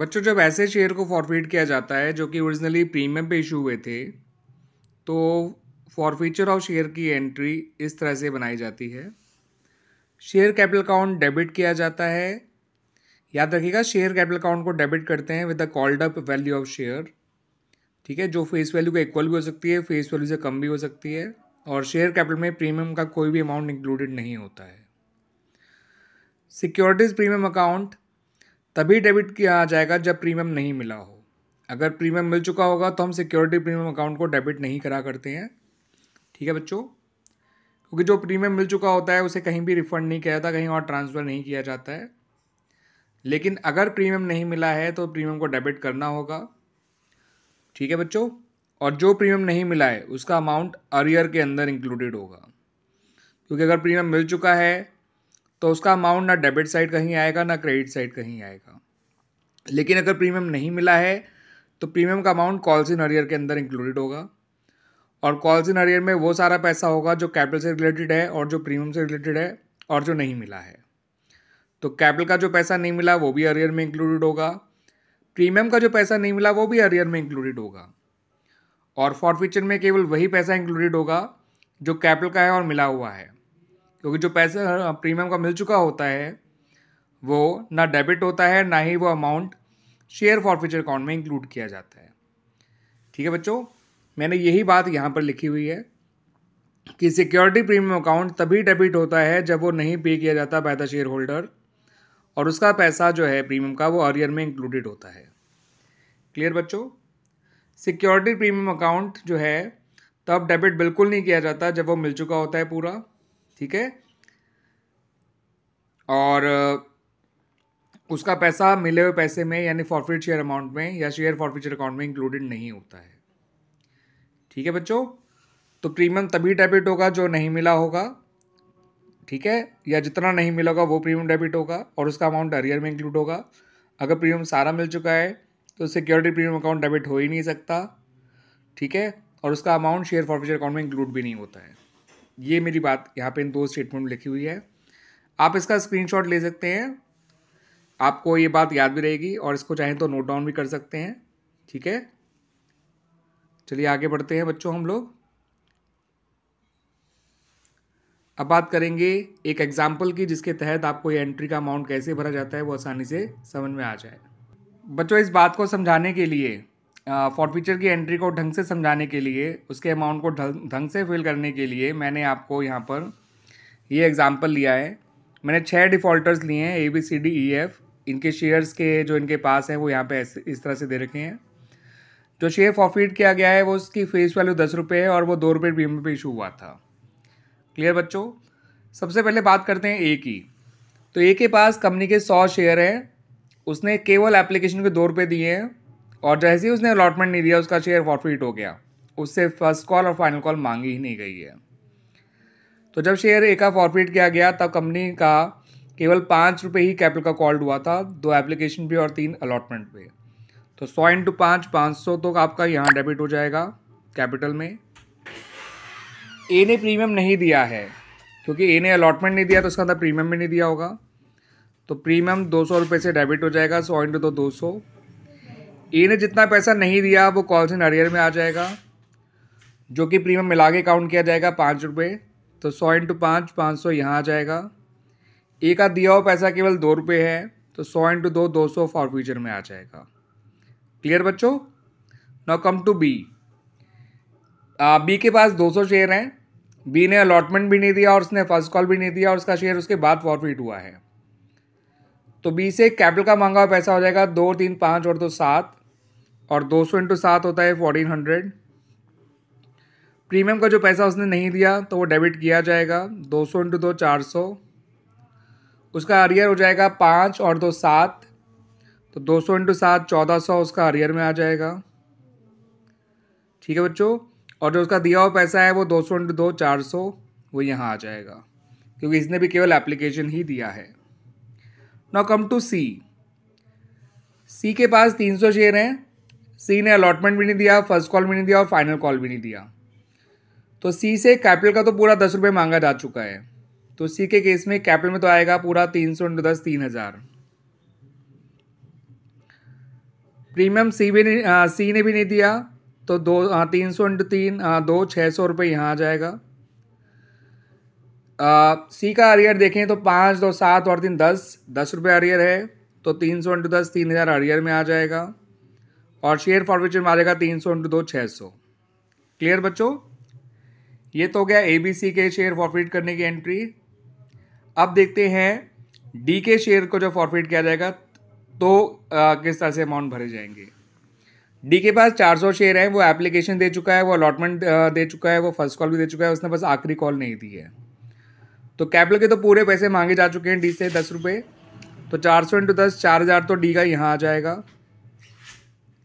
बच्चों जब ऐसे शेयर को फॉरफिट किया जाता है जो कि ओरिजिनली प्रीमियम पे इशू हुए थे तो फॉरफीचर ऑफ शेयर की एंट्री इस तरह से बनाई जाती है शेयर कैपिटल अकाउंट डेबिट किया जाता है याद रखिएगा शेयर कैपिटल अकाउंट को डेबिट करते हैं with the called up value of share ठीक है जो फेस वैल्यू का इक्वल भी हो सकती है फेस वैल्यू से कम भी हो सकती है और शेयर कैपिटल में प्रीमियम का कोई भी अमाउंट इंक्लूडेड नहीं होता है सिक्योरिटीज़ प्रीमियम अकाउंट तभी डेबिट किया आ जाएगा जब प्रीमियम नहीं मिला हो अगर प्रीमियम मिल चुका होगा तो हम सिक्योरिटी प्रीमियम अकाउंट को डेबिट नहीं करा करते हैं ठीक है बच्चों क्योंकि जो प्रीमियम मिल चुका होता है उसे कहीं भी रिफ़ंड नहीं किया जाता कहीं और ट्रांसफ़र नहीं किया जाता है लेकिन अगर प्रीमियम नहीं मिला है तो प्रीमियम को डेबिट करना होगा ठीक है बच्चों और जो प्रीमियम नहीं मिला है उसका अमाउंट अरियर के अंदर इंक्लूडेड होगा क्योंकि अगर प्रीमियम मिल चुका है तो उसका अमाउंट ना डेबिट साइड कहीं आएगा ना क्रेडिट साइड कहीं आएगा लेकिन अगर प्रीमियम नहीं मिला है तो प्रीमियम का अमाउंट कॉल्स इन अरियर के अंदर इंक्लूडेड होगा और कॉल्स इन अरियर में वो सारा पैसा होगा जो कैपिटल से रिलेटेड है और जो प्रीमियम से रिलेटेड है और जो नहीं मिला है तो कैपिटल का जो पैसा नहीं मिला वो भी अरियर में इंक्लूडेड होगा प्रीमियम का जो पैसा नहीं मिला वो भी अरियर में इंक्लूडेड होगा और फॉरफिचर में केवल वही पैसा इंक्लूडेड होगा जो कैपिटल का है और मिला हुआ है क्योंकि जो पैसे प्रीमियम हाँ, का मिल चुका होता है वो ना डेबिट होता है ना ही वो अमाउंट शेयर फ्यूचर अकाउंट में इंक्लूड किया जाता है ठीक है बच्चों मैंने यही बात यहाँ पर लिखी हुई है कि सिक्योरिटी प्रीमियम अकाउंट तभी डेबिट होता है जब वो नहीं पे किया जाता बाय द शेयर होल्डर और उसका पैसा जो है प्रीमियम का वो अरियर में इंक्लूडेड होता है क्लियर बच्चों सिक्योरिटी प्रीमियम अकाउंट जो है तब डेबिट बिल्कुल नहीं किया जाता जब वो मिल चुका होता है पूरा ठीक है और उसका पैसा मिले हुए पैसे में यानी फॉरफिट शेयर अमाउंट में या शेयर फॉरफिचर अकाउंट में इंक्लूडेड नहीं होता है ठीक है बच्चों तो प्रीमियम तभी डेबिट होगा जो नहीं मिला होगा ठीक है या जितना नहीं मिला होगा वो प्रीमियम डेबिट होगा और उसका अमाउंट अरियर में इंक्लूड होगा अगर प्रीमियम सारा मिल चुका है तो सिक्योरिटी प्रीमियम अकाउंट डेबिट हो ही नहीं सकता ठीक है और उसका अमाउंट शेयर फॉरफिचर अकाउंट में इंक्लूड भी नहीं होता है ये मेरी बात यहाँ पे इन दो स्टेटमेंट लिखी हुई है आप इसका स्क्रीनशॉट ले सकते हैं आपको ये बात याद भी रहेगी और इसको चाहें तो नोट डाउन भी कर सकते हैं ठीक है चलिए आगे बढ़ते हैं बच्चों हम लोग अब बात करेंगे एक एग्जाम्पल की जिसके तहत आपको ये एंट्री का अमाउंट कैसे भरा जाता है वो आसानी से समझ में आ जाए बच्चों इस बात को समझाने के लिए फॉरफीचर की एंट्री को ढंग से समझाने के लिए उसके अमाउंट को ढंग से फिल करने के लिए मैंने आपको यहाँ पर ये एग्ज़ाम्पल लिया है मैंने छः डिफ़ॉल्टर्स लिए हैं A B C D E F इनके शेयर्स के जो इनके पास हैं वो यहाँ पे इस तरह से दे रखे हैं जो शेयर फॉरफीट किया गया है वो उसकी फेस वैल्यू दस रुपये है और वो दो रुपये प्रीमियम पे इशू हुआ था क्लियर बच्चों सबसे पहले बात करते हैं ए की तो ए के पास कंपनी के सौ शेयर हैं उसने केवल एप्लीकेशन के दो रुपये दिए हैं और जैसे ही उसने अलॉटमेंट नहीं दिया उसका शेयर फॉरफिट हो गया उससे फर्स्ट कॉल और फाइनल कॉल मांगी ही नहीं गई है तो जब शेयर एक का फॉरफिट किया गया तब कंपनी का केवल पाँच रुपये ही कैपिटल का कॉल्ड हुआ था दो एप्लीकेशन पे और तीन अलॉटमेंट पे तो सौ इंटू पाँच पाँच सौ तो आपका यहाँ डेबिट हो जाएगा कैपिटल में ए ने प्रीमियम नहीं दिया है क्योंकि ए ने अलॉटमेंट नहीं दिया तो उसका अंदर मतलब प्रीमियम भी नहीं दिया होगा तो प्रीमियम दो सौ रुपये से डेबिट हो जाएगा सौ इंटू तो दो सौ ए ने जितना पैसा नहीं दिया वो कॉल इन अरियर में आ जाएगा जो कि प्रीमियम मिला के काउंट किया जाएगा पाँच रुपये तो सौ इंटू पाँच पाँच सौ यहाँ आ जाएगा ए का दिया हुआ पैसा केवल दो रुपये है तो सौ इंटू दो दो सौ फॉर फ्यूचर में आ जाएगा क्लियर बच्चों now come to B B के पास दो सौ शेयर हैं बी ने अलॉटमेंट भी नहीं दिया और उसने फर्स्ट कॉल भी नहीं दिया और उसका शेयर उसके बाद फॉरफिट हुआ है तो बी से कैपिटल का मांगा हुआ पैसा हो जाएगा दो तीन पाँच और दो सात और दो सौ इंटू सात होता है फोर्टीन हंड्रेड प्रीमियम का जो पैसा उसने नहीं दिया तो वो डेबिट किया जाएगा दो सौ इंटू दो चार सौ उसका अरियर हो जाएगा पाँच और दो सात तो दो सौ इंटू सात चौदह सौ उसका अरियर में आ जाएगा ठीक है बच्चों और जो उसका दिया हुआ पैसा है वो दो सौ इंटू दो चार सौ वो यहाँ आ जाएगा क्योंकि इसने भी केवल एप्लीकेशन ही दिया है नाउ कम टू सी सी के पास तीन सौ शेयर हैं सी ने अलॉटमेंट भी नहीं दिया फर्स्ट कॉल भी नहीं दिया और फाइनल कॉल भी नहीं दिया तो सी से कैपिटल का तो पूरा दस रुपये मांगा जा चुका है तो सी के केस में कैपिटल में तो आएगा पूरा तीन सौ इंटू दस तीन हज़ार प्रीमियम सी भी नहीं सी ने भी नहीं दिया तो दो आ, तीन सौ इंटू तीन आ, दो छः सौ रुपये यहाँ आ जाएगा सी का अरियर देखें तो पाँच दो सात और तीन दस दस रुपये अरियर है तो तीन सौ इंटू दस तीन हज़ार अरियर में आ जाएगा और शेयर में आ जाएगा तीन सौ इंटू दो छः सौ क्लियर बच्चों ये तो गया ए बी सी के शेयर फॉरफिट करने की एंट्री अब देखते हैं डी के शेयर को जो फॉरफिट किया जाएगा तो आ, किस तरह से अमाउंट भरे जाएंगे डी के पास 400 शेयर हैं वो एप्लीकेशन दे चुका है वो अलॉटमेंट दे चुका है वो फर्स्ट कॉल भी दे चुका है उसने बस आखिरी कॉल नहीं दी है तो कैपिटल के तो पूरे पैसे मांगे जा चुके हैं डी से दस रुपये तो चार सौ इंटू दस चार हज़ार तो डी का यहाँ आ जाएगा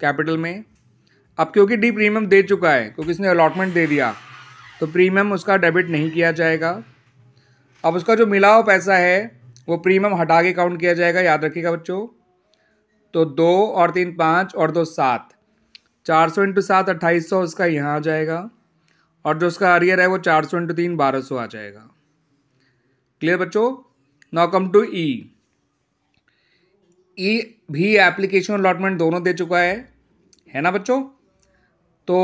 कैपिटल में अब क्योंकि डी प्रीमियम दे चुका है क्योंकि इसने अलॉटमेंट दे दिया तो प्रीमियम उसका डेबिट नहीं किया जाएगा अब उसका जो मिला हुआ पैसा है वो प्रीमियम हटा के काउंट किया जाएगा याद रखिएगा बच्चों तो दो और तीन पाँच और दो सात चार सौ इंटू सात अट्ठाईस सौ उसका यहाँ आ जाएगा और जो उसका अरियर है वो चार सौ इंटू तीन बारह सौ आ जाएगा क्लियर बच्चों नाउ कम टू ई ई भी एप्लीकेशन अलॉटमेंट दोनों दे चुका है है ना बच्चों तो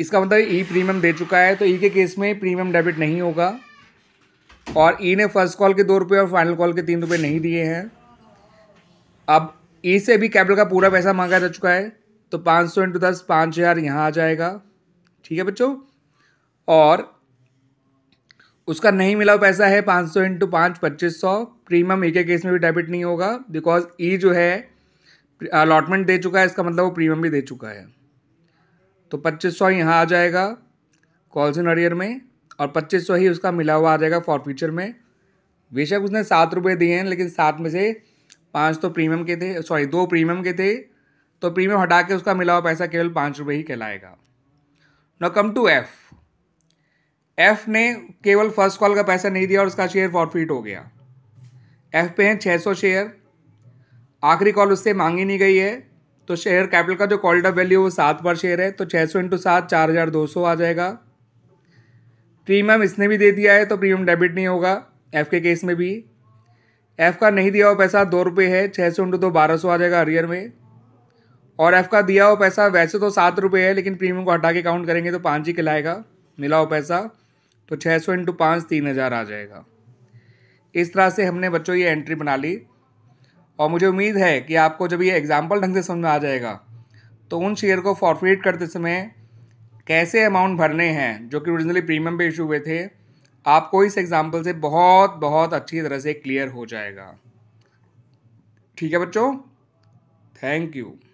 इसका मतलब ई प्रीमियम e दे चुका है तो ई e के केस में प्रीमियम डेबिट नहीं होगा और ई e ने फर्स्ट कॉल के दो रुपये और फाइनल कॉल के तीन रुपये नहीं दिए हैं अब ई से भी कैपिटल का पूरा पैसा मांगा जा चुका है तो पाँच सौ इंटू दस पाँच हज़ार यहाँ आ जाएगा ठीक है बच्चों और उसका नहीं मिला पैसा है पाँच सौ इंटू पाँच पच्चीस सौ प्रीमियम एक केस में भी डेबिट नहीं होगा बिकॉज ई e जो है अलॉटमेंट दे चुका है इसका मतलब वो प्रीमियम भी दे चुका है तो पच्चीस सौ यहाँ आ जाएगा कॉल्स इन अरियर में और पच्चीस सौ ही उसका मिला हुआ आ जाएगा फॉर फ्यूचर में बेशक उसने सात रुपये दिए हैं लेकिन सात में से पाँच तो प्रीमियम के थे सॉरी दो प्रीमियम के थे तो प्रीमियम हटा के उसका मिला हुआ पैसा केवल पाँच रुपये ही कहलाएगा now come to F F ने केवल फर्स्ट कॉल का पैसा नहीं दिया और उसका शेयर फॉरफिट हो गया एफ पे हैं 600 शेयर आखिरी कॉल उससे मांगी नहीं गई है तो शेयर कैपिटल का जो कॉल डब वैल्यू वो सात पर शेयर है तो छः सौ इंटू सात चार हज़ार दो सौ आ जाएगा प्रीमियम इसने भी दे दिया है तो प्रीमियम डेबिट नहीं होगा एफ़ के केस में भी एफ़ का नहीं दिया हुआ पैसा दो रुपये है छः सौ इंटू दो बारह सौ आ जाएगा अरियर में और एफ़ का दिया हुआ पैसा वैसे तो सात रुपये है लेकिन प्रीमियम को हटा के काउंट करेंगे तो पाँच ही खिलाएगा मिला हुआ पैसा तो छः सौ इंटू पाँच तीन हज़ार आ जाएगा इस तरह से हमने बच्चों ये एंट्री बना ली और मुझे उम्मीद है कि आपको जब ये एग्ज़ाम्पल ढंग से समझ में आ जाएगा तो उन शेयर को फॉरफिट करते समय कैसे अमाउंट भरने हैं जो कि ओरिजिनली प्रीमियम पे इशू हुए थे आपको इस एग्ज़ाम्पल से बहुत बहुत अच्छी तरह से क्लियर हो जाएगा ठीक है बच्चों थैंक यू